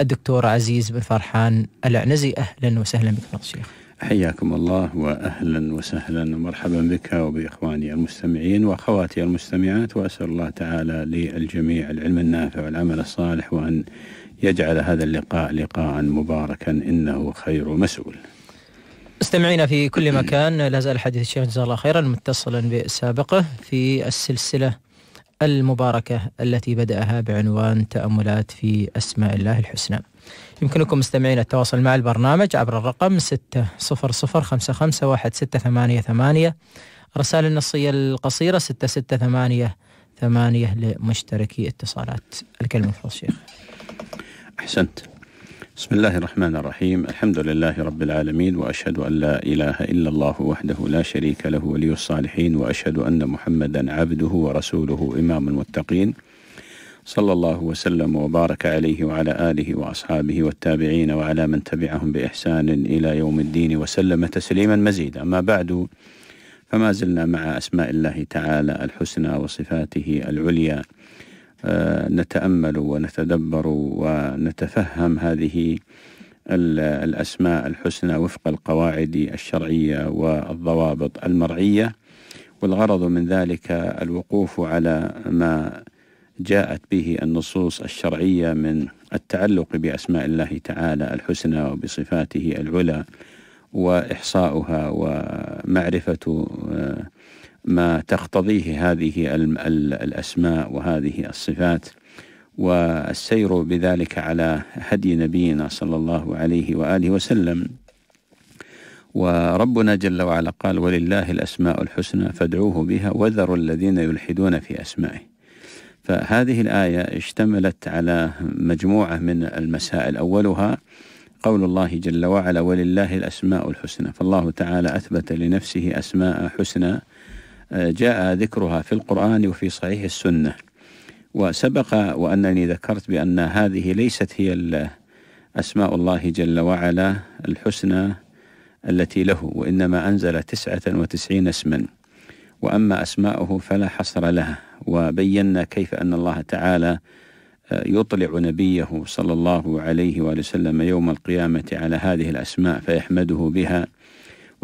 الدكتور عزيز بن فرحان العنزي أهلا وسهلا بك شيخ الشيخ حياكم الله واهلا وسهلا ومرحبا بك وباخواني المستمعين واخواتي المستمعات واسال الله تعالى للجميع العلم النافع والعمل الصالح وان يجعل هذا اللقاء لقاء مباركا انه خير مسؤول. مستمعينا في كل مكان لا زال حديث الشيخ جزاه الله خيرا متصلا بسابقه في السلسله المباركة التي بدأها بعنوان تأملات في أسماء الله الحسنى يمكنكم مستمعين التواصل مع البرنامج عبر الرقم 600551688 رسالة النصية القصيرة 6688 ثمانية لمشتركي اتصالات الكلمة شيخ أحسنت بسم الله الرحمن الرحيم الحمد لله رب العالمين وأشهد أن لا إله إلا الله وحده لا شريك له ولي الصالحين وأشهد أن محمدا عبده ورسوله إمام المتقين صلى الله وسلم وبارك عليه وعلى آله وأصحابه والتابعين وعلى من تبعهم بإحسان إلى يوم الدين وسلم تسليما مزيدا أما بعد فما زلنا مع أسماء الله تعالى الحسنى وصفاته العليا نتأمل ونتدبر ونتفهم هذه الأسماء الحسنى وفق القواعد الشرعية والضوابط المرعية والغرض من ذلك الوقوف على ما جاءت به النصوص الشرعية من التعلق بأسماء الله تعالى الحسنى وبصفاته العلى وإحصاؤها ومعرفة آه، ما تقتضيه هذه الأسماء وهذه الصفات والسير بذلك على هدي نبينا صلى الله عليه وآله وسلم وربنا جل وعلا قال ولله الأسماء الحسنى فادعوه بها وذروا الذين يلحدون في أسمائه فهذه الآية اشتملت على مجموعة من المسائل أولها قول الله جل وعلا ولله الأسماء الحسنى فالله تعالى أثبت لنفسه أسماء حسنى جاء ذكرها في القرآن وفي صحيح السنة وسبق وأنني ذكرت بأن هذه ليست هي أسماء الله جل وعلا الحسنى التي له وإنما أنزل تسعة وتسعين اسما وأما أسماؤه فلا حصر لها وبينا كيف أن الله تعالى يطلع نبيه صلى الله عليه وآله وسلم يوم القيامة على هذه الأسماء فيحمده بها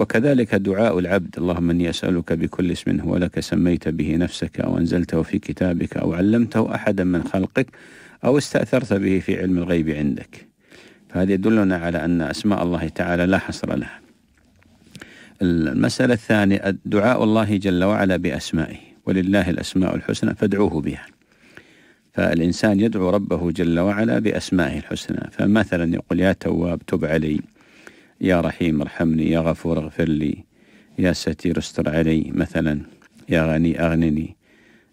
وكذلك دعاء العبد اللهم إني أسألك بكل اسم هو لك سميت به نفسك أو أنزلته في كتابك أو علمته أحدا من خلقك أو استأثرت به في علم الغيب عندك فهذا يدلنا على أن أسماء الله تعالى لا حصر لها المسألة الثانية دعاء الله جل وعلا بأسمائه ولله الأسماء الحسنى فادعوه بها فالإنسان يدعو ربه جل وعلا بأسمائه الحسنى فمثلا يقول يا تواب تب علي يا رحيم ارحمني يا غفور اغفر لي يا ستير استر علي مثلا يا غني أغنني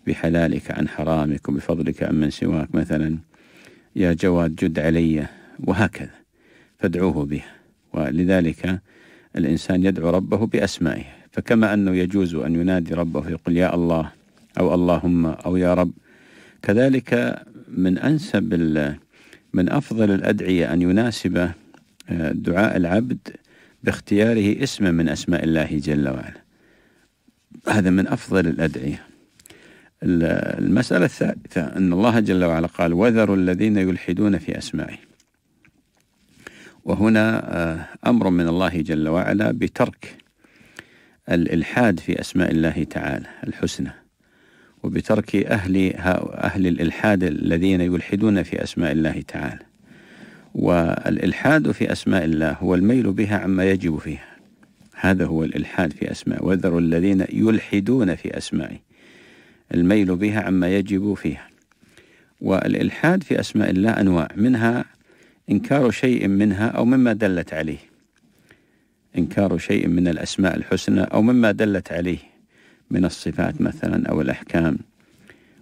بحلالك عن حرامك وبفضلك عن من سواك مثلا يا جواد جد علي وهكذا فادعوه بها ولذلك الإنسان يدعو ربه بأسمائه فكما أنه يجوز أن ينادي ربه يقول يا الله أو اللهم أو يا رب كذلك من أنسب من أفضل الأدعية أن يناسب دعاء العبد باختياره اسم من أسماء الله جل وعلا هذا من أفضل الأدعية المسألة الثالثة أن الله جل وعلا قال وذروا الذين يلحدون في أسمائه وهنا آه، أمر من الله جل وعلا بترك الإلحاد في أسماء الله تعالى الحسنى وبترك أهل أهل الإلحاد الذين يلحدون في أسماء الله تعالى والإلحاد في أسماء الله هو الميل بها عما يجب فيها هذا هو الإلحاد في أسماء وذروا الذين يلحدون في أسمائه الميل بها عما يجب فيها والإلحاد في أسماء الله أنواع منها إنكار شيء منها أو مما دلت عليه إنكار شيء من الأسماء الحسنى أو مما دلت عليه من الصفات مثلا أو الأحكام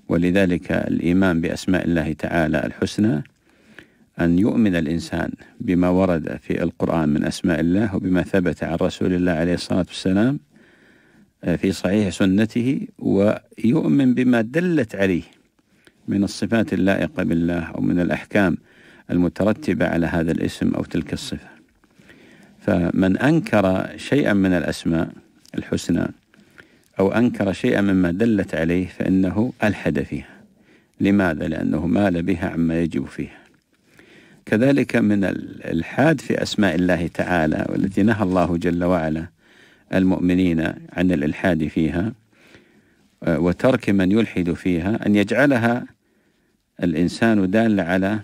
ولذلك الإيمان بأسماء الله تعالى الحسنى أن يؤمن الإنسان بما ورد في القرآن من أسماء الله وبما ثبت عن رسول الله عليه الصلاة والسلام آه، في صحيح سنته ويؤمن بما دلت عليه من الصفات اللائقة بالله أو من الأحكام المترتبة على هذا الاسم أو تلك الصفة فمن أنكر شيئا من الأسماء الحسنى أو أنكر شيئا مما دلت عليه فإنه ألحد فيها لماذا؟ لأنه مال بها عما يجب فيها كذلك من الالحاد في اسماء الله تعالى والتي نهى الله جل وعلا المؤمنين عن الالحاد فيها آه، وترك من يلحد فيها ان يجعلها الانسان دال على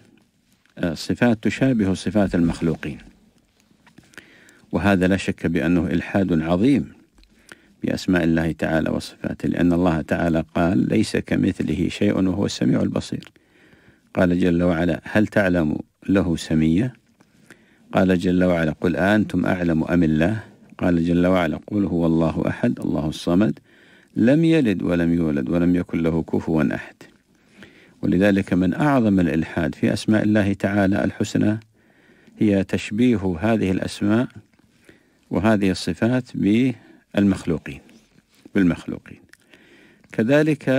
آه، صفات تشابه صفات المخلوقين وهذا لا شك بانه الحاد عظيم باسماء الله تعالى وصفاته لان الله تعالى قال ليس كمثله شيء وهو السميع البصير قال جل وعلا هل تعلم له سمية قال جل وعلا قل أنتم أعلم أم الله قال جل وعلا قل هو الله أحد الله الصمد لم يلد ولم يولد ولم يكن له كفوا أحد ولذلك من أعظم الإلحاد في أسماء الله تعالى الحسنى هي تشبيه هذه الأسماء وهذه الصفات بالمخلوقين بالمخلوقين كذلك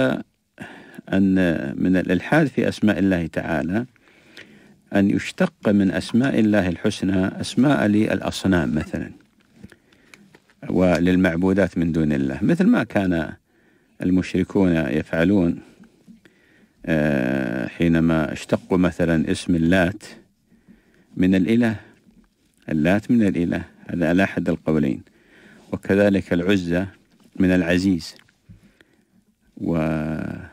أن من الإلحاد في أسماء الله تعالى أن يشتق من أسماء الله الحسنى أسماء للأصنام مثلا وللمعبودات من دون الله مثل ما كان المشركون يفعلون آه، حينما اشتقوا مثلا اسم اللات من الإله اللات من الإله هذا على أحد القولين وكذلك العزة من العزيز والمنات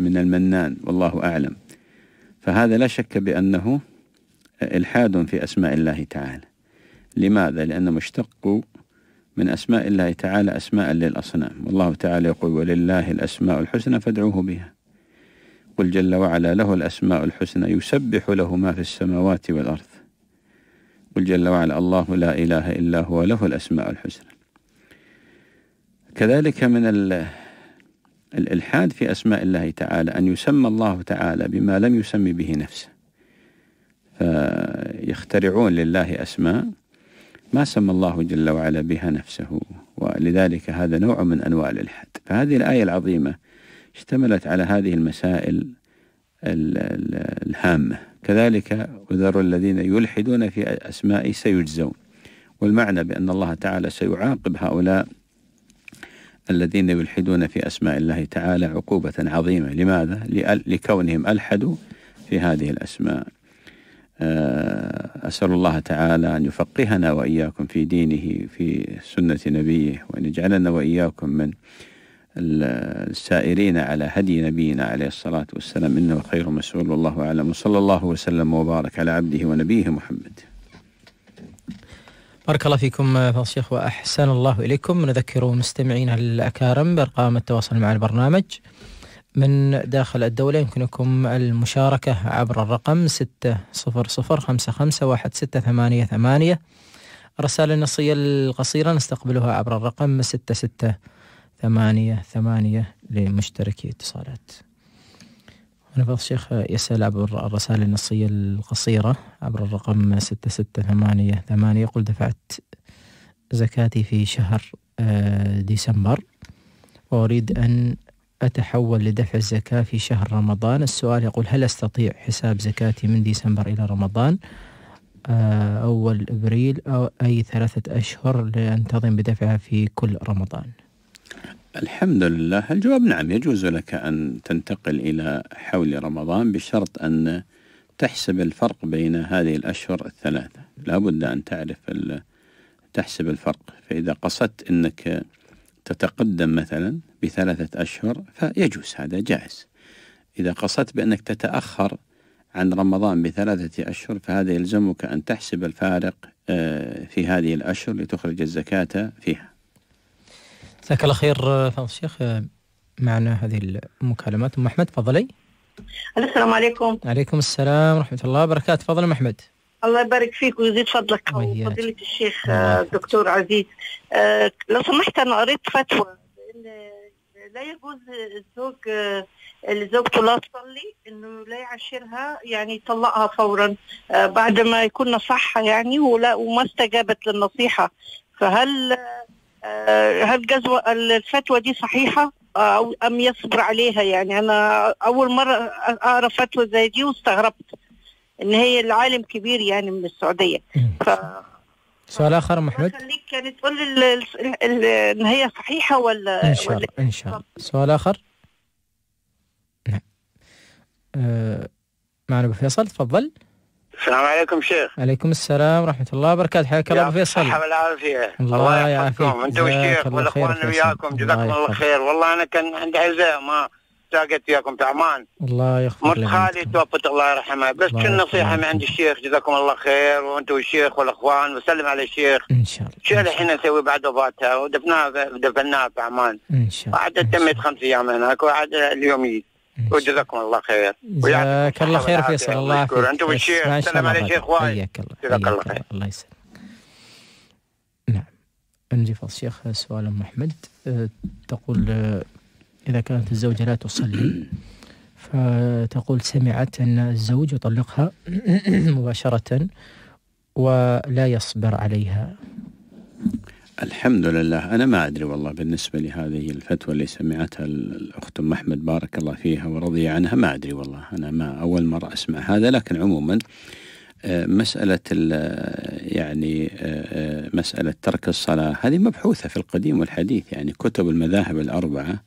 من المنان والله أعلم فهذا لا شك بأنه إلحاد في أسماء الله تعالى لماذا؟ لأن مشتق من أسماء الله تعالى أسماء للأصنام والله تعالى يقول ولله الأسماء الحسنى فادعوه بها قل جل وعلا له الأسماء الحسنى يسبح له ما في السماوات والأرض قل جل وعلا الله لا إله إلا هو له الأسماء الحسنى كذلك من الإلحاد في أسماء الله تعالى أن يسمى الله تعالى بما لم يسمي به نفسه فيخترعون لله أسماء ما سمى الله جل وعلا بها نفسه ولذلك هذا نوع من أنواع الإلحاد فهذه الآية العظيمة اشتملت على هذه المسائل الهامة كذلك وذروا الذين يلحدون في أسمائه سيجزون والمعنى بأن الله تعالى سيعاقب هؤلاء الذين يلحدون في أسماء الله تعالى عقوبة عظيمة لماذا؟ لكونهم ألحدوا في هذه الأسماء آه، أسأل الله تعالى أن يفقهنا وإياكم في دينه في سنة نبيه وأن يجعلنا وإياكم من السائرين على هدي نبينا عليه الصلاة والسلام إنه خير مسؤول والله أعلم وصلى الله وسلم وبارك على عبده ونبيه محمد بارك الله فيكم آه، فضل الشيخ وأحسن الله إليكم نذكر مستمعينا الأكارم بأرقام التواصل مع البرنامج من داخل الدولة يمكنكم المشاركة عبر الرقم ستة صفر صفر خمسة خمسة واحد ستة ثمانية ثمانية الرسالة النصية القصيرة نستقبلها عبر الرقم ستة ستة ثمانية ثمانية لمشتركي اتصالات فضل الشيخ يسأل عبر الرسائل النصية القصيرة عبر الرقم ستة ستة ثمانية ثمانية يقول دفعت زكاتي في شهر آه، ديسمبر وأريد أن أتحول لدفع الزكاة في شهر رمضان السؤال يقول هل أستطيع حساب زكاتي من ديسمبر إلى رمضان آه، أول إبريل أو أي ثلاثة أشهر لأنتظم بدفعها في كل رمضان الحمد لله الجواب نعم يجوز لك أن تنتقل إلى حول رمضان بشرط أن تحسب الفرق بين هذه الأشهر الثلاثة لابد أن تعرف تحسب الفرق فإذا قصدت أنك تتقدم مثلا بثلاثة أشهر فيجوز هذا جائز إذا قصدت بأنك تتأخر عن رمضان بثلاثة أشهر فهذا يلزمك أن تحسب الفارق آه، في هذه الأشهر لتخرج الزكاة فيها جزاك الله خير آه، فضل الشيخ آه، معنا هذه المكالمات أم أحمد تفضلي السلام عليكم عليكم السلام ورحمة الله وبركاته تفضل أم أحمد الله يبارك فيك ويزيد فضلك فضيلة الشيخ آه، الدكتور عزيز لو سمحت أنا قريت فتوى لا يجوز الزوج اللي زوجته لا تصلي انه لا يعشرها يعني يطلقها فورا بعد ما يكون نصحها يعني ولا وما استجابت للنصيحه فهل آه، هل جزوة الفتوى دي صحيحة آه، أو أم يصبر عليها يعني أنا أول مرة أقرأ فتوى زي دي واستغربت إن هي العالم كبير يعني من السعودية ف... سؤال آخر محمد كانت يعني تقول إن هي صحيحة ولا إن شاء الله إن شاء الله سؤال آخر نعم أه معنا فيصل تفضل السلام عليكم شيخ عليكم السلام ورحمة الله وبركاته حياك الله أبو فيصل مرحبا العافية الله يحفظكم أنت والشيخ والأخوان وياكم جزاكم الله خير والله أنا كان عندي عزاء ما تلاقيت وياكم في عمان الله يغفر مرت خالي توفت الله يرحمه بس كل نصيحة من عند الشيخ جزاكم الله خير وأنت والشيخ والأخوان وسلم على الشيخ إن شاء الله شو الحين نسوي بعد وفاتها ودفناها دفناها في عمان إن شاء الله وعاد تمت خمس أيام هناك وعاد اليوم يجي وجزاكم الله خير جزاك الله خير فيصل الله يحفظك انتم الشيخ السلام على شيخ وايد جزاك الله خير الله يسلمك نعم نجي الشيخ سؤال ام احمد أه، تقول أه، اذا كانت الزوجه لا تصلي فتقول سمعت ان الزوج يطلقها مباشره ولا يصبر عليها الحمد لله أنا ما أدري والله بالنسبة لهذه الفتوى اللي سمعتها الأخت أم أحمد بارك الله فيها ورضي عنها ما أدري والله أنا ما أول مرة أسمع هذا لكن عموما آه، مسألة آه، يعني آه، مسألة ترك الصلاة هذه مبحوثة في القديم والحديث يعني كتب المذاهب الأربعة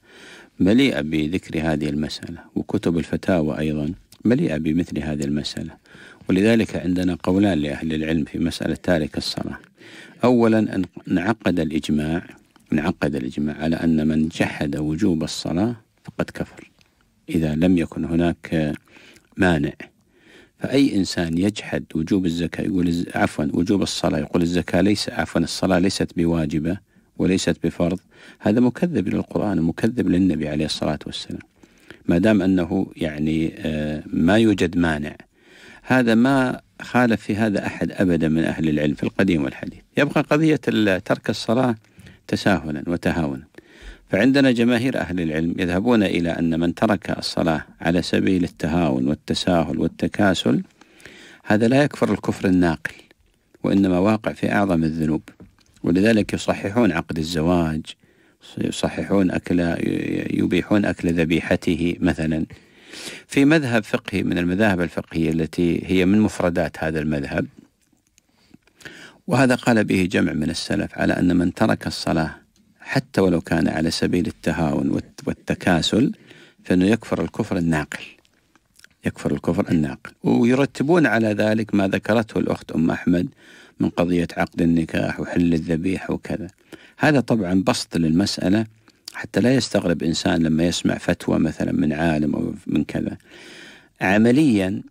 مليئة بذكر هذه المسألة وكتب الفتاوى أيضا مليئة بمثل هذه المسألة ولذلك عندنا قولان لأهل العلم في مسألة تارك الصلاة أولا انعقد الإجماع انعقد الإجماع على أن من جحد وجوب الصلاة فقد كفر إذا لم يكن هناك مانع فأي إنسان يجحد وجوب الزكاة يقول عفوا وجوب الصلاة يقول الزكاة ليس عفوا الصلاة ليست بواجبة وليست بفرض هذا مكذب للقرآن ومكذب للنبي عليه الصلاة والسلام ما دام أنه يعني آه، ما يوجد مانع هذا ما خالف في هذا أحد أبدا من أهل العلم في القديم والحديث يبقى قضية ترك الصلاة تساهلا وتهاونا فعندنا جماهير أهل العلم يذهبون إلى أن من ترك الصلاة على سبيل التهاون والتساهل والتكاسل هذا لا يكفر الكفر الناقل وإنما واقع في أعظم الذنوب ولذلك يصححون عقد الزواج يصححون أكل يبيحون أكل ذبيحته مثلا في مذهب فقهي من المذاهب الفقهية التي هي من مفردات هذا المذهب وهذا قال به جمع من السلف على أن من ترك الصلاة حتى ولو كان على سبيل التهاون والتكاسل فإنه يكفر الكفر الناقل يكفر الكفر الناقل ويرتبون على ذلك ما ذكرته الأخت أم أحمد من قضية عقد النكاح وحل الذبيحة وكذا هذا طبعا بسط للمسألة حتى لا يستغرب إنسان لما يسمع فتوى مثلا من عالم أو من كذا عمليا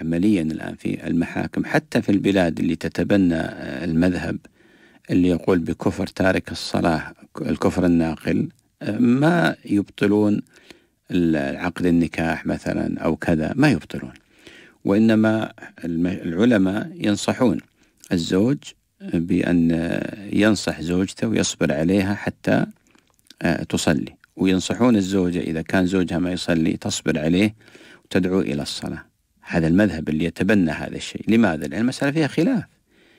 عمليا الآن في المحاكم حتى في البلاد اللي تتبنى آه، المذهب اللي يقول بكفر تارك الصلاة الكفر الناقل آه، ما يبطلون عقد النكاح مثلا أو كذا ما يبطلون وإنما العلماء ينصحون الزوج بأن آه، ينصح زوجته ويصبر عليها حتى تصلي وينصحون الزوجة إذا كان زوجها ما يصلي تصبر عليه وتدعو إلى الصلاة هذا المذهب اللي يتبنى هذا الشيء لماذا؟ لأن المسألة فيها خلاف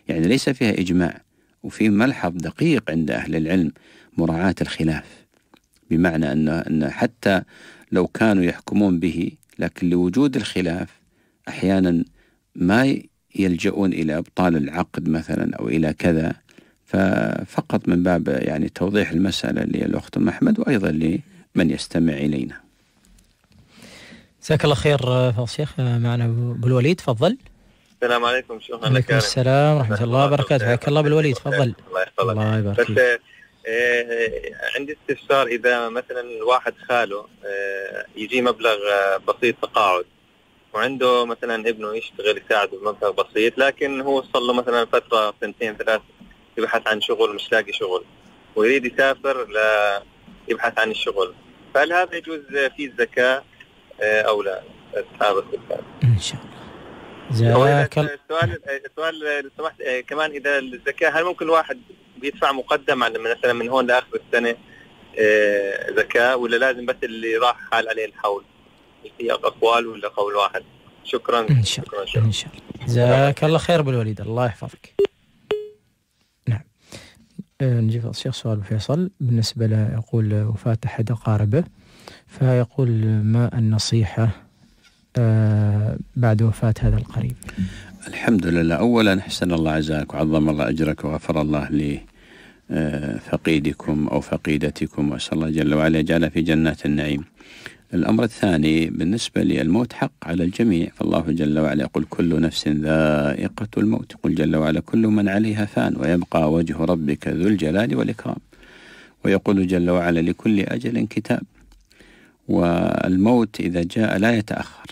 يعني ليس فيها إجماع وفي ملحظ دقيق عند أهل العلم مراعاة الخلاف بمعنى أن أن حتى لو كانوا يحكمون به لكن لوجود الخلاف أحيانا ما يلجؤون إلى إبطال العقد مثلا أو إلى كذا فقط من باب يعني توضيح المسألة للأخت أم أحمد وأيضا لمن يستمع إلينا جزاك الله خير آه، شيخ الشيخ آه، معنا ابو الوليد تفضل السلام عليكم شكرا لك وعليكم السلام ورحمه الله وبركاته حياك الله ابو الوليد تفضل الله يحفظك الله يبارك فيك بس آه، عندي استفسار اذا مثلا واحد خاله يجي مبلغ بسيط تقاعد وعنده مثلا ابنه يشتغل يساعده بمبلغ بسيط لكن هو صار له مثلا فتره سنتين ثلاث يبحث عن شغل مش لاقي شغل ويريد يسافر ل يبحث عن الشغل فهل هذا يجوز فيه الزكاه آه، او لا اصحاب الزكاه ان شاء الله جزاك السؤال السؤال لو سمحت آه، كمان اذا الزكاه هل ممكن الواحد بيدفع مقدم على مثلا من هون لاخر السنه زكاه ولا لازم بس اللي راح حال عليه الحول؟ في اقوال ولا قول واحد؟ شكرا ان شاء الله شكرا ان شاء الله جزاك الله خير ابو الوليد الله يحفظك نعم آه، نجيب الشيخ سؤال فيصل بالنسبه له يقول وفاه احد اقاربه فيقول ما النصيحة آه، بعد وفاة هذا القريب الحمد لله أولا أحسن الله عزاك وعظم الله أجرك وغفر الله لي آه، فقيدكم أو فقيدتكم وأسأل الله جل وعلا يجعلها في جنات النعيم الأمر الثاني بالنسبة للموت حق على الجميع فالله جل وعلا يقول كل نفس ذائقة الموت يقول جل وعلا كل من عليها فان ويبقى وجه ربك ذو الجلال والإكرام ويقول جل وعلا لكل أجل كتاب والموت إذا جاء لا يتأخر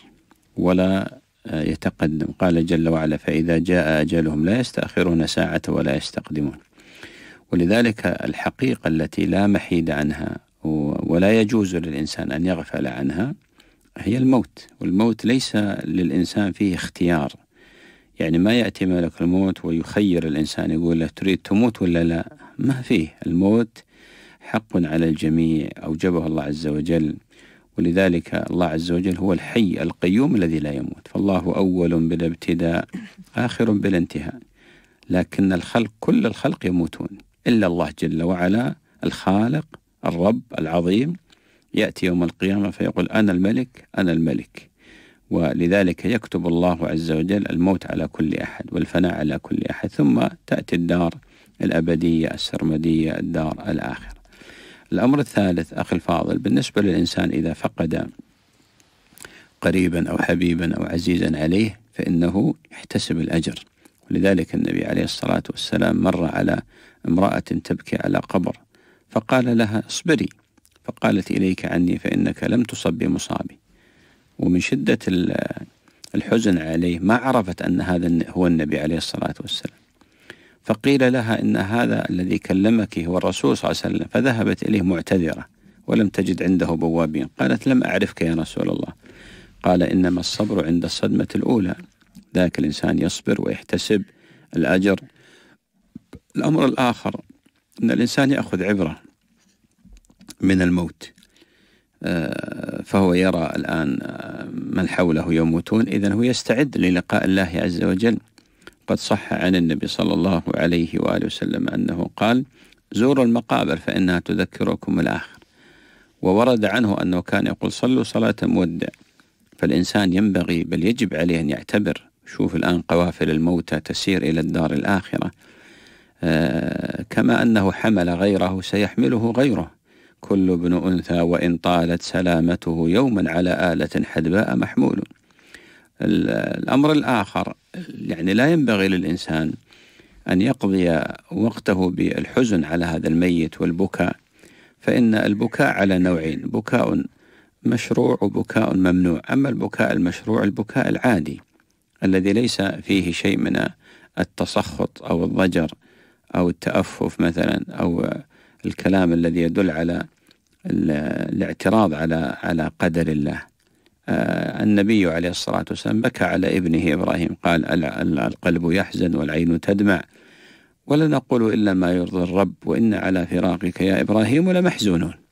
ولا يتقدم قال جل وعلا فإذا جاء أجلهم لا يستأخرون ساعة ولا يستقدمون ولذلك الحقيقة التي لا محيد عنها ولا يجوز للإنسان أن يغفل عنها هي الموت والموت ليس للإنسان فيه اختيار يعني ما يأتي ملك الموت ويخير الإنسان يقول له تريد تموت ولا لا ما فيه الموت حق على الجميع أوجبه الله عز وجل ولذلك الله عز وجل هو الحي القيوم الذي لا يموت فالله أول بالابتداء آخر بالانتهاء لكن الخلق كل الخلق يموتون إلا الله جل وعلا الخالق الرب العظيم يأتي يوم القيامة فيقول أنا الملك أنا الملك ولذلك يكتب الله عز وجل الموت على كل أحد والفناء على كل أحد ثم تأتي الدار الأبدية السرمدية الدار الآخرة الأمر الثالث أخي الفاضل بالنسبة للإنسان إذا فقد قريبا أو حبيبا أو عزيزا عليه فإنه يحتسب الأجر ولذلك النبي عليه الصلاة والسلام مر على امرأة تبكي على قبر فقال لها اصبري فقالت إليك عني فإنك لم تصب بمصابي ومن شدة الحزن عليه ما عرفت أن هذا هو النبي عليه الصلاة والسلام فقيل لها إن هذا الذي كلمك هو الرسول صلى الله عليه وسلم فذهبت إليه معتذرة ولم تجد عنده بوابين قالت لم أعرفك يا رسول الله قال إنما الصبر عند الصدمة الأولى ذاك الإنسان يصبر ويحتسب الأجر الأمر الآخر أن الإنسان يأخذ عبرة من الموت آه، فهو يرى الآن آه، من حوله يموتون إذا هو يستعد للقاء الله عز وجل قد صح عن النبي صلى الله عليه وآله وسلم أنه قال زوروا المقابر فإنها تذكركم الآخر وورد عنه أنه كان يقول صلوا صلاة مودع فالإنسان ينبغي بل يجب عليه أن يعتبر شوف الآن قوافل الموتى تسير إلى الدار الآخرة آه، كما أنه حمل غيره سيحمله غيره كل ابن أنثى وإن طالت سلامته يوما على آلة حدباء محمول الأمر الآخر يعني لا ينبغي للإنسان أن يقضي وقته بالحزن على هذا الميت والبكاء فإن البكاء على نوعين بكاء مشروع وبكاء ممنوع أما البكاء المشروع البكاء العادي الذي ليس فيه شيء من التسخط أو الضجر أو التأفف مثلا أو الكلام الذي يدل على الاعتراض على على قدر الله آه، النبي عليه الصلاة والسلام بكى على ابنه إبراهيم قال القلب يحزن والعين تدمع ولا نقول إلا ما يرضي الرب وإن على فراقك يا إبراهيم لمحزونون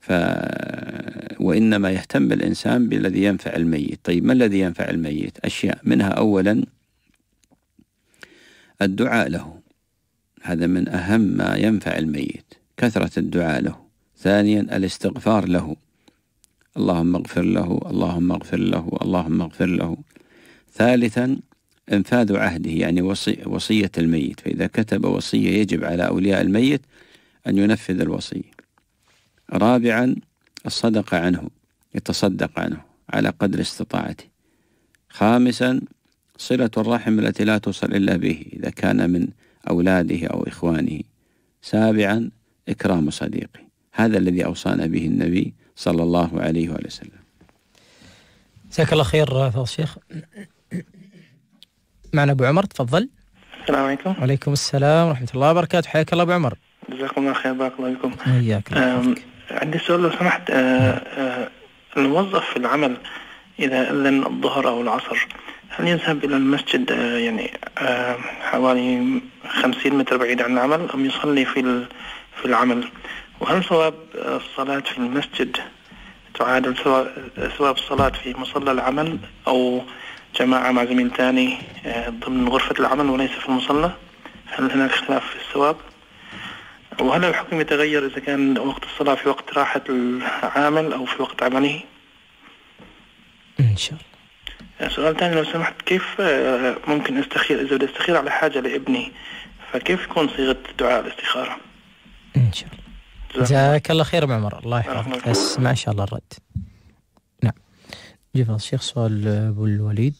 ف وإنما يهتم الإنسان بالذي ينفع الميت طيب ما الذي ينفع الميت أشياء منها أولا الدعاء له هذا من أهم ما ينفع الميت كثرة الدعاء له ثانيا الاستغفار له اللهم اغفر له اللهم اغفر له اللهم اغفر له ثالثا انفاذ عهده يعني وصي وصية الميت فإذا كتب وصية يجب على أولياء الميت أن ينفذ الوصية رابعا الصدقة عنه يتصدق عنه على قدر استطاعته خامسا صلة الرحم التي لا توصل إلا به إذا كان من أولاده أو إخوانه سابعا إكرام صديقه هذا الذي أوصانا به النبي صلى الله عليه وآله وسلم جزاك الله خير فضل الشيخ معنا أبو عمر تفضل السلام عليكم وعليكم السلام ورحمة الله وبركاته حياك الله أبو عمر جزاكم الله خير بارك الله فيكم حياك الله عندي سؤال لو سمحت أه، أه، الموظف في العمل إذا أذن الظهر أو العصر هل يذهب إلى المسجد أه، يعني حوالي خمسين متر بعيد عن العمل أم يصلي في في العمل وهل ثواب آه، الصلاة في المسجد تعادل ثواب الصلاة في مصلى العمل أو جماعة مع زميل ثاني آه، ضمن غرفة العمل وليس في المصلى هل هناك خلاف في الثواب وهل الحكم يتغير إذا كان وقت الصلاة في وقت راحة العامل أو في وقت عمله إن شاء الله آه، سؤال ثاني لو سمحت كيف ممكن استخير إذا بدي استخير على حاجة لابني فكيف يكون صيغة دعاء الاستخارة إن شاء الله جزاك الله خير معمر الله يحفظك بس ما شاء الله الرد نعم جيف الشيخ سؤال أبو الوليد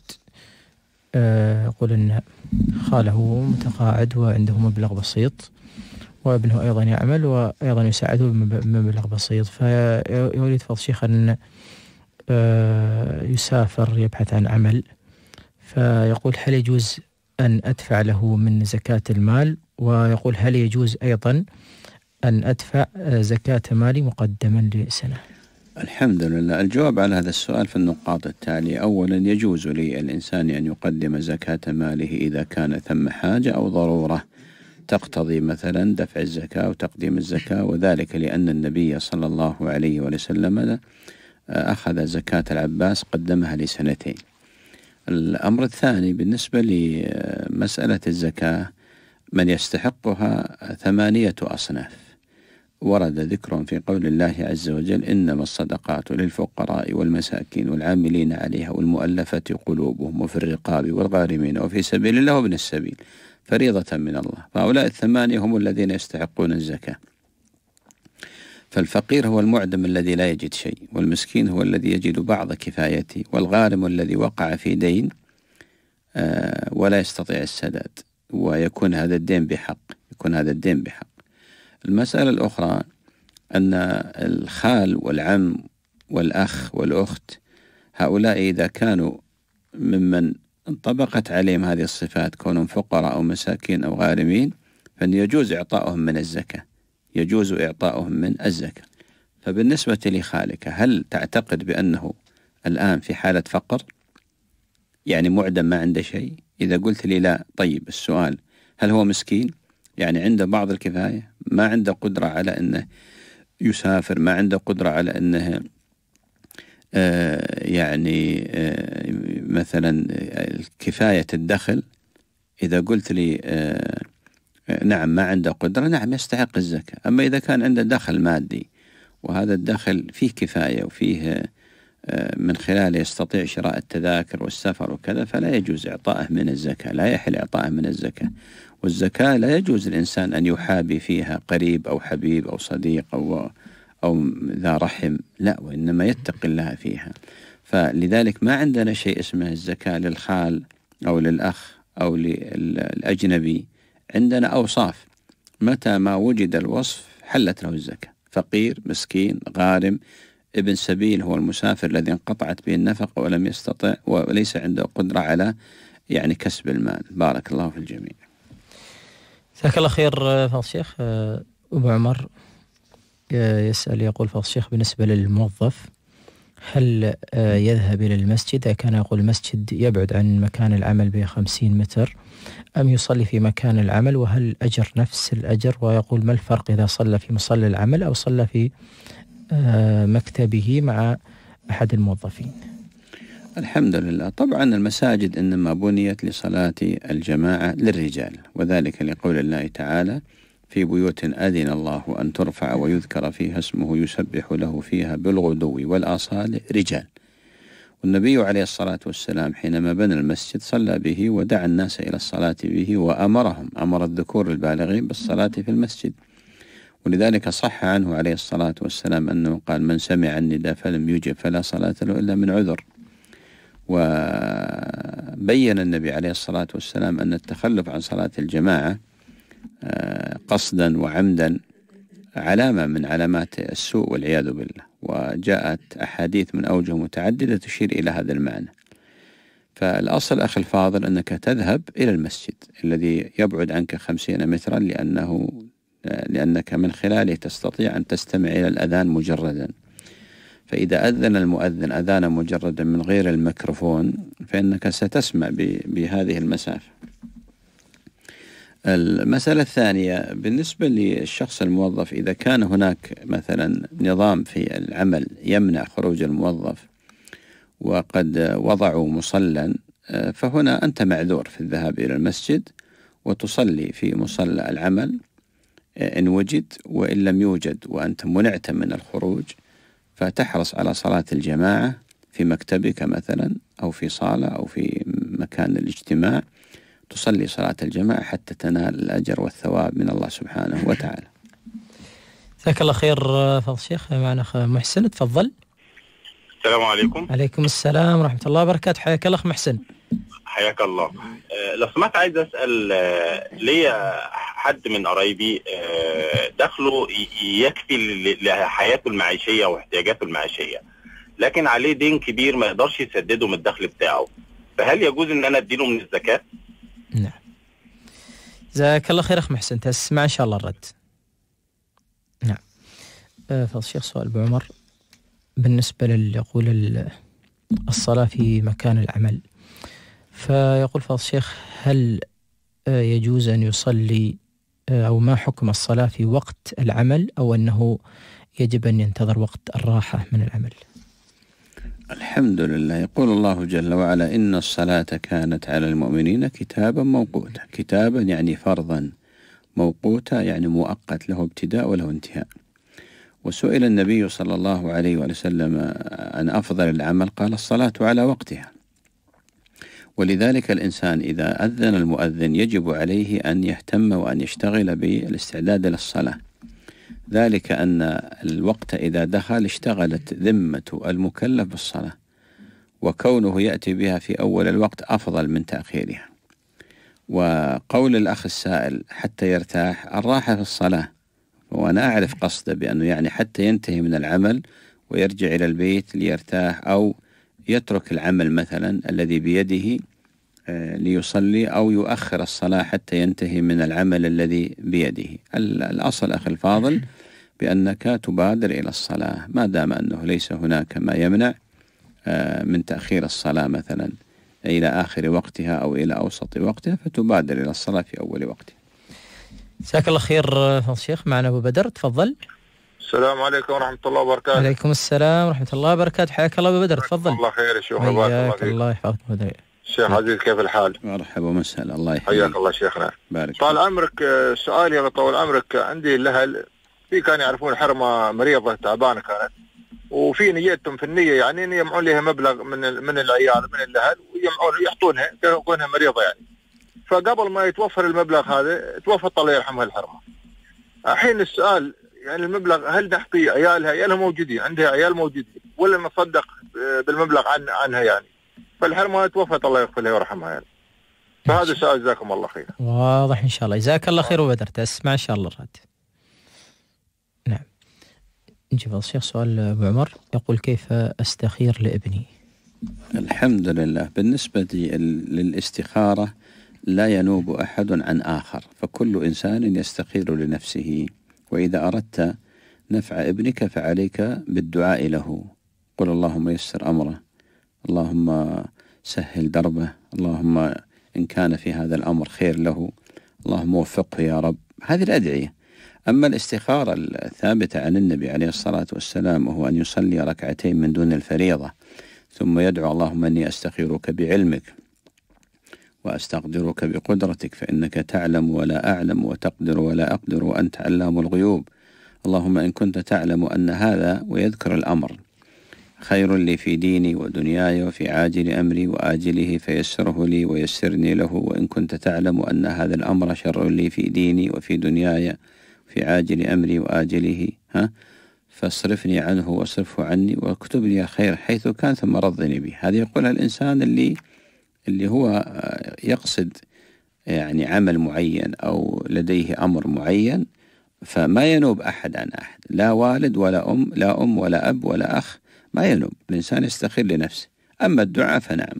آه، يقول أن خاله متقاعد وعنده مبلغ بسيط وابنه أيضا يعمل وأيضا يساعده بمبلغ بسيط فيريد فضل الشيخ أن آه، يسافر يبحث عن عمل فيقول هل يجوز أن أدفع له من زكاة المال ويقول هل يجوز أيضا أن أدفع آه, زكاة مالي مقدما لسنة الحمد لله الجواب على هذا السؤال في النقاط التالية أولا يجوز للإنسان أن يقدم زكاة ماله إذا كان ثم حاجة أو ضرورة تقتضي مثلا دفع الزكاة وتقديم الزكاة وذلك لأن النبي صلى الله عليه وسلم آه, أخذ زكاة العباس قدمها لسنتين الأمر الثاني بالنسبة لمسألة الزكاة من يستحقها ثمانية أصناف ورد ذكر في قول الله عز وجل إنما الصدقات للفقراء والمساكين والعاملين عليها والمؤلفة قلوبهم وفي الرقاب والغارمين وفي سبيل الله وابن السبيل فريضة من الله فهؤلاء الثمانية هم الذين يستحقون الزكاة فالفقير هو المعدم الذي لا يجد شيء والمسكين هو الذي يجد بعض كفايته والغارم الذي وقع في دين آه، ولا يستطيع السداد ويكون هذا الدين بحق يكون هذا الدين بحق المسألة الأخرى أن الخال والعم والأخ والأخت هؤلاء إذا كانوا ممن انطبقت عليهم هذه الصفات كونهم فقراء أو مساكين أو غارمين فإن يجوز إعطاؤهم من الزكاة يجوز إعطاؤهم من الزكاة فبالنسبة لخالك هل تعتقد بأنه الآن في حالة فقر يعني معدم ما عنده شيء إذا قلت لي لا طيب السؤال هل هو مسكين يعني عنده بعض الكفاية ما عنده قدرة على أنه يسافر ما عنده قدرة على أنه آه يعني آه مثلا كفاية الدخل إذا قلت لي آه،, آه نعم ما عنده قدرة نعم يستحق الزكاة أما إذا كان عنده دخل مادي وهذا الدخل فيه كفاية وفيه آه، من خلاله يستطيع شراء التذاكر والسفر وكذا فلا يجوز إعطائه من الزكاة لا يحل إعطائه من الزكاة والزكاة لا يجوز الإنسان أن يحابي فيها قريب أو حبيب أو صديق أو أو ذا رحم لا وإنما يتقي الله فيها فلذلك ما عندنا شيء اسمه الزكاة للخال أو للأخ أو للأجنبي عندنا أوصاف متى ما وجد الوصف حلت له الزكاة فقير مسكين غارم ابن سبيل هو المسافر الذي انقطعت به النفقة ولم يستطع وليس عنده قدرة على يعني كسب المال بارك الله في الجميع جزاك الله خير آه، فضل الشيخ آه، أبو عمر آه، يسأل يقول فضل الشيخ بالنسبة للموظف هل يذهب إلى المسجد إذا كان يقول المسجد يبعد عن مكان العمل ب 50 متر أم يصلي في مكان العمل وهل الأجر نفس الأجر ويقول ما الفرق إذا صلى في مصلى العمل أو صلى في آه، مكتبه مع أحد الموظفين الحمد لله طبعا المساجد إنما بنيت لصلاة الجماعة للرجال وذلك لقول الله تعالى في بيوت أذن الله أن ترفع ويذكر فيها اسمه يسبح له فيها بالغدو والآصال رجال والنبي عليه الصلاة والسلام حينما بنى المسجد صلى به ودعا الناس إلى الصلاة به وأمرهم أمر الذكور البالغين بالصلاة في المسجد ولذلك صح عنه عليه الصلاة والسلام أنه قال من سمع النداء فلم يجب فلا صلاة له إلا من عذر وبين النبي عليه الصلاة والسلام أن التخلف عن صلاة الجماعة آه، قصدا وعمدا علامة من علامات السوء والعياذ بالله وجاءت أحاديث من أوجه متعددة تشير إلى هذا المعنى فالأصل أخي الفاضل أنك تذهب إلى المسجد الذي يبعد عنك خمسين مترا لأنه لأنك من خلاله تستطيع أن تستمع إلى الأذان مجردا فإذا أذن المؤذن أذانا مجردا من غير الميكروفون فإنك ستسمع بهذه المسافة المسألة الثانية بالنسبة للشخص الموظف إذا كان هناك مثلا نظام في العمل يمنع خروج الموظف وقد وضعوا مصلا فهنا أنت معذور في الذهاب إلى المسجد وتصلي في مصلى العمل آه، إن وجد وإن لم يوجد وأنت منعت من الخروج فتحرص على صلاة الجماعة في مكتبك مثلا أو في صالة أو في مكان الاجتماع تصلي صلاة الجماعة حتى تنال الأجر والثواب من الله سبحانه وتعالى جزاك الله خير آه، فضل الشيخ معنا أخ محسن تفضل السلام عليكم عليكم السلام ورحمة الله وبركاته حياك الله أخ محسن حياك الله آه، لو سمحت عايز اسال آه، ليا حد من قرايبي آه، دخله يكفي لحياته المعيشيه واحتياجاته المعيشيه لكن عليه دين كبير ما يقدرش يسدده من الدخل بتاعه فهل يجوز ان انا اديله من الزكاه؟ نعم جزاك الله خير اخ محسن تسمع ان شاء الله الرد نعم فضل الشيخ سؤال ابو عمر بالنسبه للي يقول الصلاه في مكان العمل فيقول فضل الشيخ هل آه، يجوز أن يصلي آه، أو ما حكم الصلاة في وقت العمل أو أنه يجب أن ينتظر وقت الراحة من العمل الحمد لله يقول الله جل وعلا إن الصلاة كانت على المؤمنين كتابا موقوتا كتابا يعني فرضا موقوتا يعني مؤقت له ابتداء وله انتهاء وسئل النبي صلى الله عليه وسلم عن أفضل العمل قال الصلاة على وقتها ولذلك الإنسان إذا أذن المؤذن يجب عليه أن يهتم وأن يشتغل بالاستعداد للصلاة ذلك أن الوقت إذا دخل اشتغلت ذمة المكلف بالصلاة وكونه يأتي بها في أول الوقت أفضل من تأخيرها وقول الأخ السائل حتى يرتاح الراحة في الصلاة وأنا أعرف قصده بأنه يعني حتى ينتهي من العمل ويرجع إلى البيت ليرتاح أو يترك العمل مثلا الذي بيده آه، ليصلي أو يؤخر الصلاة حتى ينتهي من العمل الذي بيده الأصل أخي الفاضل بأنك تبادر إلى الصلاة ما دام أنه ليس هناك ما يمنع آه، من تأخير الصلاة مثلا إلى آخر وقتها أو إلى أوسط وقتها فتبادر إلى الصلاة في أول وقتها جزاك الله خير الشيخ آه، معنا أبو بدر تفضل السلام عليكم ورحمة الله وبركاته. عليكم السلام ورحمة الله وبركاته، حياك الله أبو بدر تفضل. الله خير يا شيخ الله فيك. الله يحفظك أبو بدر. شيخ عزيز كيف الحال؟ مرحبا ومسهلا الله يحييك. حياك الله شيخنا. بارك طال عمرك آه، سؤالي الله طول عمرك عندي الأهل في كان يعرفون حرمة مريضة تعبانة كانت وفي نيتهم في النية يعني يجمعون لها مبلغ من من العيال من الأهل ويجمعون يعطونها يكونها مريضة يعني. فقبل ما يتوفر المبلغ هذا توفت الله يرحمها الحرمة. الحين السؤال يعني المبلغ هل نعطي عيالها عيالها موجودين عندها عيال موجودين ولا نصدق بالمبلغ عن عنها يعني فالحرمه توفت الله يغفر لها ويرحمها يعني فهذا سؤال جزاكم الله خير واضح ان شاء الله جزاك الله خير وبدر تسمع ان شاء الله الرد نعم نجيب الشيخ سؤال ابو عمر يقول كيف استخير لابني الحمد لله بالنسبة للاستخارة لا ينوب أحد عن آخر فكل إنسان يستخير لنفسه وإذا أردت نفع ابنك فعليك بالدعاء له قل اللهم يسر أمره اللهم سهل دربه اللهم إن كان في هذا الأمر خير له اللهم وفقه يا رب هذه الأدعية أما الاستخارة الثابتة عن النبي عليه الصلاة والسلام وهو أن يصلي ركعتين من دون الفريضة ثم يدعو اللهم إني أستخيرك بعلمك وأستقدرك بقدرتك فإنك تعلم ولا أعلم وتقدر ولا أقدر وأنت علام الغيوب اللهم إن كنت تعلم أن هذا ويذكر الأمر خير لي في ديني ودنياي وفي عاجل أمري وآجله فيسره لي ويسرني له وإن كنت تعلم أن هذا الأمر شر لي في ديني وفي دنياي في عاجل أمري وآجله ها فاصرفني عنه واصرفه عني واكتب لي الخير حيث كان ثم رضني به هذه يقولها الإنسان اللي اللي هو آه، يقصد آه، يعني عمل معين أو لديه أمر معين فما ينوب أحد عن أحد لا والد ولا أم لا أم ولا أب ولا أخ ما ينوب الإنسان يستخير لنفسه أما الدعاء فنعم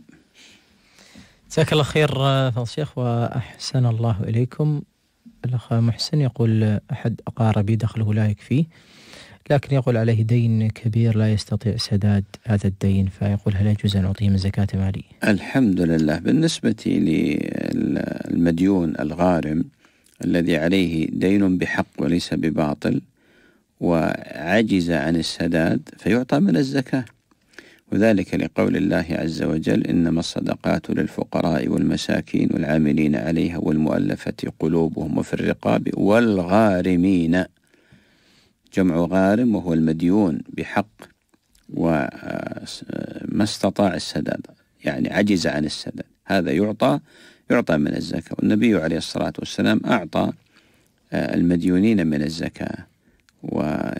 جزاك الله خير آه، فضل الشيخ وأحسن الله إليكم الأخ محسن يقول أحد أقاربي دخله لا يكفيه لكن يقول عليه دين كبير لا يستطيع سداد هذا الدين فيقول هل يجوز أن أعطيه من زكاة مالي الحمد لله بالنسبة للمديون الغارم الذي عليه دين بحق وليس بباطل وعجز عن السداد فيعطى من الزكاة وذلك لقول الله عز وجل إنما الصدقات للفقراء والمساكين والعاملين عليها والمؤلفة قلوبهم وفي الرقاب والغارمين جمع غارم وهو المديون بحق وما آه، استطاع السداد يعني عجز عن السداد هذا يعطى يعطى من الزكاة والنبي عليه الصلاة والسلام أعطى آه، المديونين من الزكاة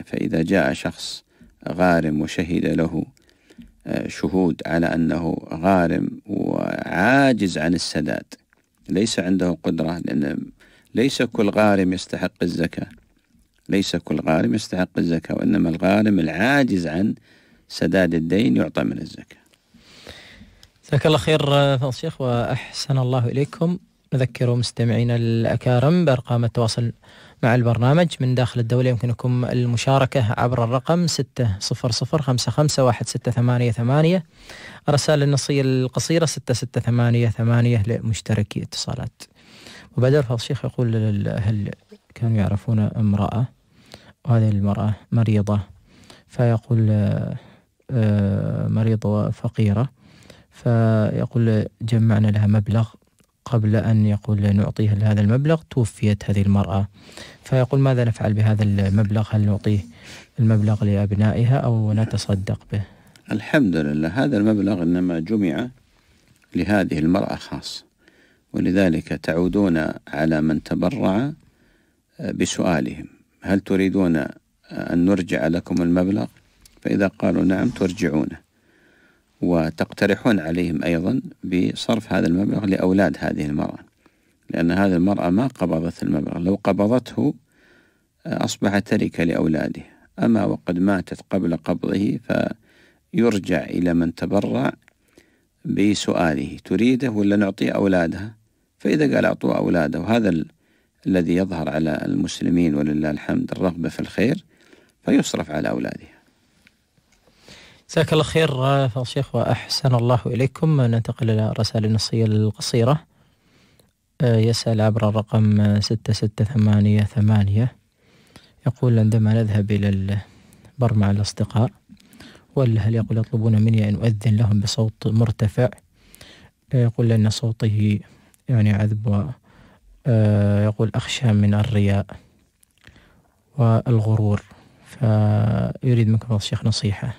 فإذا جاء شخص غارم وشهد له آه، شهود على أنه غارم وعاجز عن السداد ليس عنده قدرة لأن ليس كل غارم يستحق الزكاة ليس كل غارم يستحق الزكاة وإنما الغارم العاجز عن سداد الدين يعطى من الزكاة جزاك الله خير آه، فضل الشيخ وأحسن الله إليكم نذكر مستمعينا الأكارم بأرقام التواصل مع البرنامج من داخل الدولة يمكنكم المشاركة عبر الرقم 600551688 رسالة النصية القصيرة 6688 لمشتركي اتصالات وبدر فضل الشيخ يقول هل كانوا يعرفون امرأة وهذه المرأة مريضة فيقول آه، آه، مريضة وفقيرة فيقول جمعنا لها مبلغ قبل أن يقول نعطيها هذا المبلغ توفيت هذه المرأة فيقول ماذا نفعل بهذا المبلغ هل نعطيه المبلغ لأبنائها أو نتصدق به الحمد لله هذا المبلغ إنما جمع لهذه المرأة خاص ولذلك تعودون على من تبرع بسؤالهم هل تريدون أن نرجع لكم المبلغ فإذا قالوا نعم ترجعونه وتقترحون عليهم أيضا بصرف هذا المبلغ لأولاد هذه المرأة لأن هذه المرأة ما قبضت المبلغ لو قبضته أصبح تركة لأولاده أما وقد ماتت قبل قبضه فيرجع إلى من تبرع بسؤاله تريده ولا نعطيه أولادها فإذا قال أعطوه أولاده وهذا الذي يظهر على المسلمين ولله الحمد الرغبة في الخير فيصرف على أولادها جزاك الله خير فضل الشيخ وأحسن الله إليكم ننتقل إلى الرسائل النصية القصيرة آه، يسأل عبر الرقم 6688 يقول عندما نذهب إلى البر مع الأصدقاء والأهل يقول يطلبون مني أن أؤذن لهم بصوت مرتفع آه، يقول أن صوته يعني عذب آه، يقول أخشى من الرياء والغرور فيريد منكم الشيخ نصيحة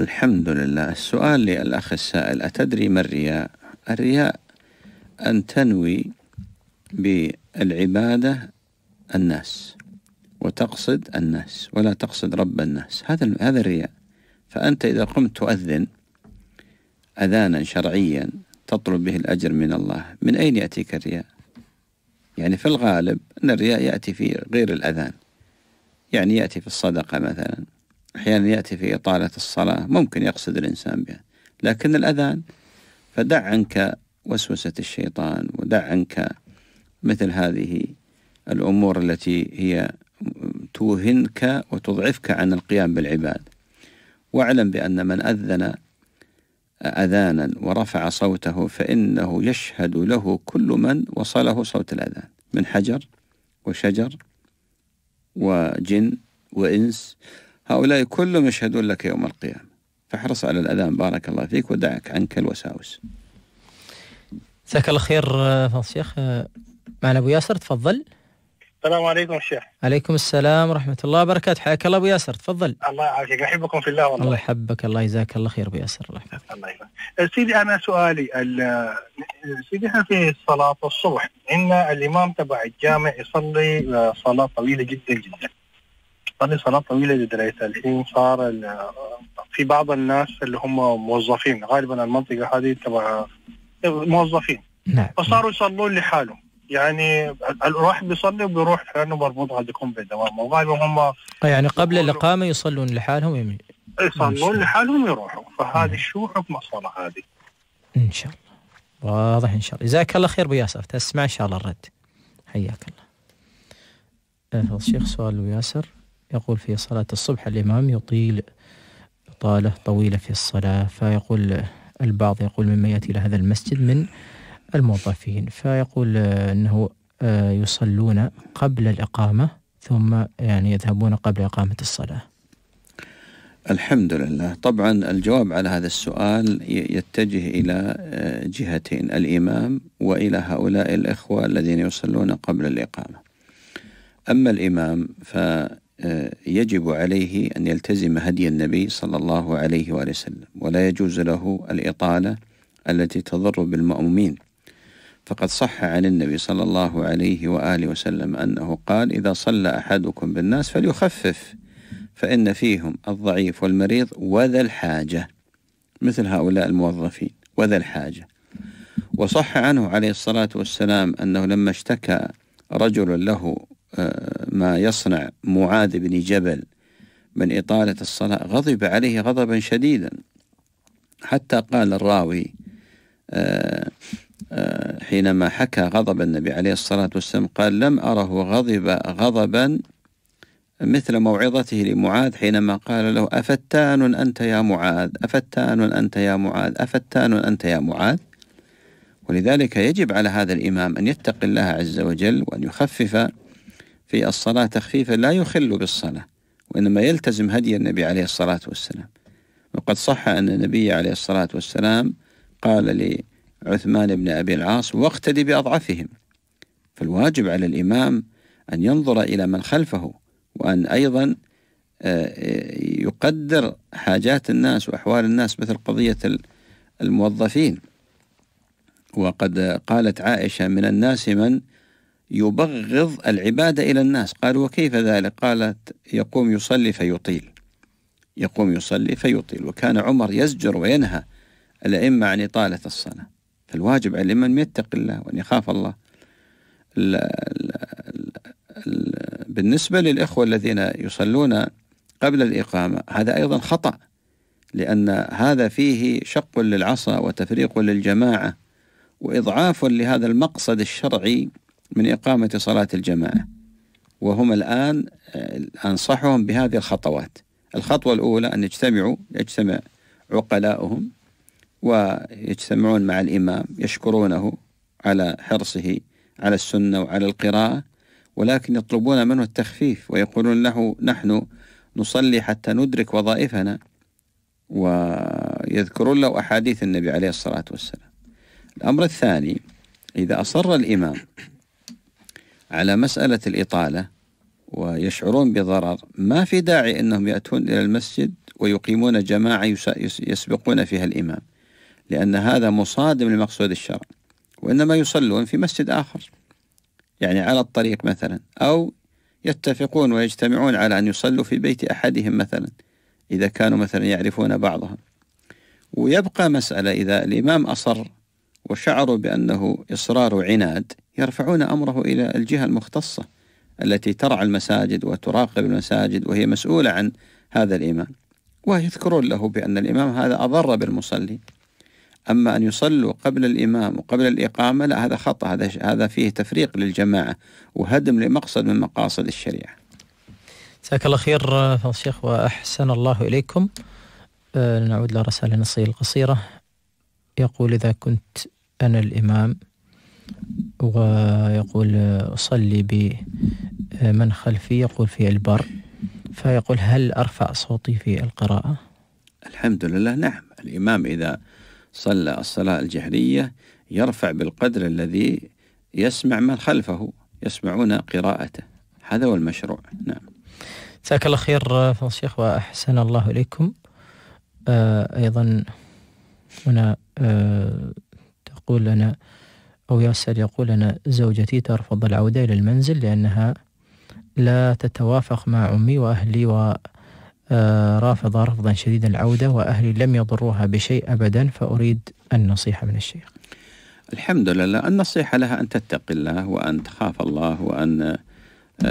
الحمد لله السؤال للأخ السائل أتدري ما الرياء الرياء أن تنوي بالعبادة الناس وتقصد الناس ولا تقصد رب الناس هذا هذا الرياء فأنت إذا قمت تؤذن أذانا شرعيا تطلب به الأجر من الله من أين يأتيك الرياء يعني في الغالب أن الرياء يأتي في غير الأذان يعني يأتي في الصدقة مثلا أحيانا يأتي في إطالة الصلاة ممكن يقصد الإنسان بها لكن الأذان فدع عنك وسوسة الشيطان ودع عنك مثل هذه الأمور التي هي توهنك وتضعفك عن القيام بالعباد واعلم بأن من أذن أذانا ورفع صوته فإنه يشهد له كل من وصله صوت الأذان من حجر وشجر وجن وإنس هؤلاء كلهم يشهدون لك يوم القيامة فاحرص على الأذان بارك الله فيك ودعك عنك الوساوس جزاك الله خير آه، فضل الشيخ آه، معنا أبو ياسر تفضل السلام عليكم شيخ عليكم السلام ورحمة الله وبركاته حياك الله أبو ياسر تفضل الله يعافيك أحبكم في الله والله الله يحبك الله يجزاك الله خير أبو ياسر الله يحفظك الله يحفظك سيدي أنا سؤالي سيدي احنا في صلاة الصبح إن الإمام تبع الجامع يصلي آه، صلاة طويلة جدا جدا يصلي صلاة طويلة جدا الحين صار في بعض الناس اللي هم موظفين غالبا المنطقة هذه تبع موظفين نعم فصاروا يصلون لحالهم يعني الواحد بيصلي وبيروح لانه مربوط يكون بالدوام وغالبا هم آه، يعني قبل الاقامه يصلون لحالهم إيه، يصلون نعم. لحالهم يروحوا فهذه نعم. شو حكم الصلاه هذه ان شاء الله واضح ان شاء الله جزاك الله خير ابو ياسر تسمع ان شاء الله الرد حياك الله الشيخ سؤال ابو ياسر يقول في صلاة الصبح الإمام يطيل إطالة طويلة في الصلاة فيقول البعض يقول مما يأتي إلى هذا المسجد من الموظفين فيقول آه، أنه آه، يصلون قبل الإقامة ثم يعني يذهبون قبل إقامة الصلاة الحمد لله طبعا الجواب على هذا السؤال يتجه إلى آه، جهتين الإمام وإلى هؤلاء الإخوة الذين يصلون قبل الإقامة أما الإمام فيجب عليه أن يلتزم هدي النبي صلى الله عليه وآله وسلم ولا يجوز له الإطالة التي تضر بالمأمومين فقد صح عن النبي صلى الله عليه وآله وسلم أنه قال إذا صلى أحدكم بالناس فليخفف فإن فيهم الضعيف والمريض وذا الحاجة مثل هؤلاء الموظفين وذا الحاجة وصح عنه عليه الصلاة والسلام أنه لما اشتكى رجل له آه، ما يصنع معاذ بن جبل من إطالة الصلاة غضب عليه غضبا شديدا حتى قال الراوي آه، آه، حينما حكى غضب النبي عليه الصلاة والسلام قال لم أره غضب غضبا مثل موعظته لمعاذ حينما قال له أفتان أنت يا معاذ أفتان أنت يا معاذ أفتان أنت يا معاذ ولذلك يجب على هذا الإمام أن يتقي الله عز وجل وأن يخفف في الصلاة تخفيفا لا يخل بالصلاة وإنما يلتزم هدي النبي عليه الصلاة والسلام وقد صح أن النبي عليه الصلاة والسلام قال لي عثمان بن أبي العاص واقتدي بأضعفهم فالواجب على الإمام أن ينظر إلى من خلفه وأن أيضا آه، آه، يقدر حاجات الناس وأحوال الناس مثل قضية الموظفين وقد قالت عائشة من الناس من يبغض العبادة إلى الناس قال وكيف ذلك قالت يقوم يصلي فيطيل يقوم يصلي فيطيل وكان عمر يزجر وينهى الأئمة عن إطالة الصلاة فالواجب على الإمام يتق الله وأن يخاف الله ال ال ال بالنسبة للإخوة الذين يصلون قبل الإقامة هذا أيضا خطأ لأن هذا فيه شق للعصا وتفريق للجماعة وإضعاف لهذا المقصد الشرعي من إقامة صلاة الجماعة وهم الآن أنصحهم بهذه الخطوات الخطوة الأولى أن يجتمعوا يجتمع عقلاؤهم ويجتمعون مع الإمام يشكرونه على حرصه على السنة وعلى القراءة ولكن يطلبون منه التخفيف ويقولون له نحن نصلي حتى ندرك وظائفنا ويذكرون له أحاديث النبي عليه الصلاة والسلام الأمر الثاني إذا أصر الإمام على مسألة الإطالة ويشعرون بضرر ما في داعي أنهم يأتون إلى المسجد ويقيمون جماعة يسبقون فيها الإمام لأن هذا مصادم لمقصود الشرع وإنما يصلون في مسجد آخر يعني على الطريق مثلا أو يتفقون ويجتمعون على أن يصلوا في بيت أحدهم مثلا إذا كانوا مثلا يعرفون بعضهم ويبقى مسألة إذا الإمام أصر وشعروا بأنه إصرار عناد يرفعون أمره إلى الجهة المختصة التي ترعى المساجد وتراقب المساجد وهي مسؤولة عن هذا الإمام ويذكرون له بأن الإمام هذا أضر بالمصلي أما أن يصلوا قبل الإمام وقبل الإقامة لا هذا خطأ هذا هذا فيه تفريق للجماعة وهدم لمقصد من مقاصد الشريعة. جزاك الله خير فضل الشيخ وأحسن الله إليكم. آه، نعود لرسالة نصية القصيرة يقول إذا كنت أنا الإمام ويقول أصلي بمن آه، خلفي يقول في البر فيقول هل أرفع صوتي في القراءة؟ الحمد لله نعم الإمام إذا صلى الصلاة الجهرية يرفع بالقدر الذي يسمع من خلفه يسمعون قراءته هذا هو المشروع نعم جزاك الله خير فضل الشيخ وأحسن الله إليكم آه أيضا هنا آه تقول لنا أو ياسر يقول لنا زوجتي ترفض العودة إلى المنزل لأنها لا تتوافق مع أمي وأهلي وأهلي آه، رافضة رفضا شديدا العودة وأهلي لم يضروها بشيء أبدا فأريد النصيحة من الشيخ الحمد لله النصيحة لها أن تتقي الله وأن تخاف الله وأن آه،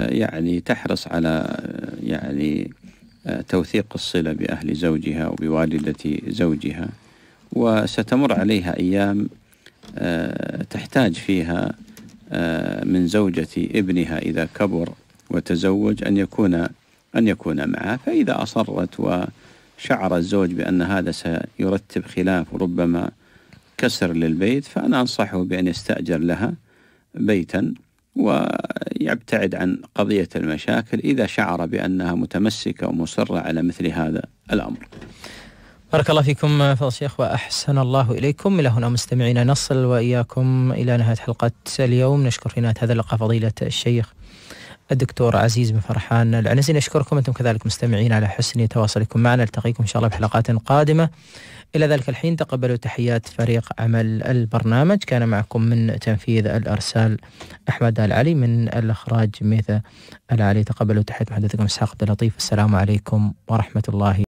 يعني تحرص على آه، يعني توثيق الصلة بأهل زوجها وبوالدة زوجها وستمر عليها أيام تحتاج فيها من زوجة ابنها إذا كبر وتزوج أن يكون أن يكون معها فإذا أصرت وشعر الزوج بأن هذا سيرتب خلاف وربما كسر للبيت فأنا أنصحه بأن يستأجر لها بيتا ويبتعد عن قضية المشاكل إذا شعر بأنها متمسكة ومصرة على مثل هذا الأمر بارك الله فيكم فضل الشيخ وأحسن الله إليكم إلى هنا مستمعينا نصل وإياكم إلى نهاية حلقة اليوم نشكر في نهاية هذا اللقاء فضيلة الشيخ الدكتور عزيز بن فرحان العنزي نشكركم أنتم كذلك مستمعين على حسن تواصلكم معنا نلتقيكم إن شاء الله بحلقات قادمة إلى ذلك الحين تقبلوا تحيات فريق عمل البرنامج كان معكم من تنفيذ الأرسال أحمد العلي من الإخراج ميثا العلي تقبلوا تحيات محدثكم إسحاق عبد اللطيف السلام عليكم ورحمة الله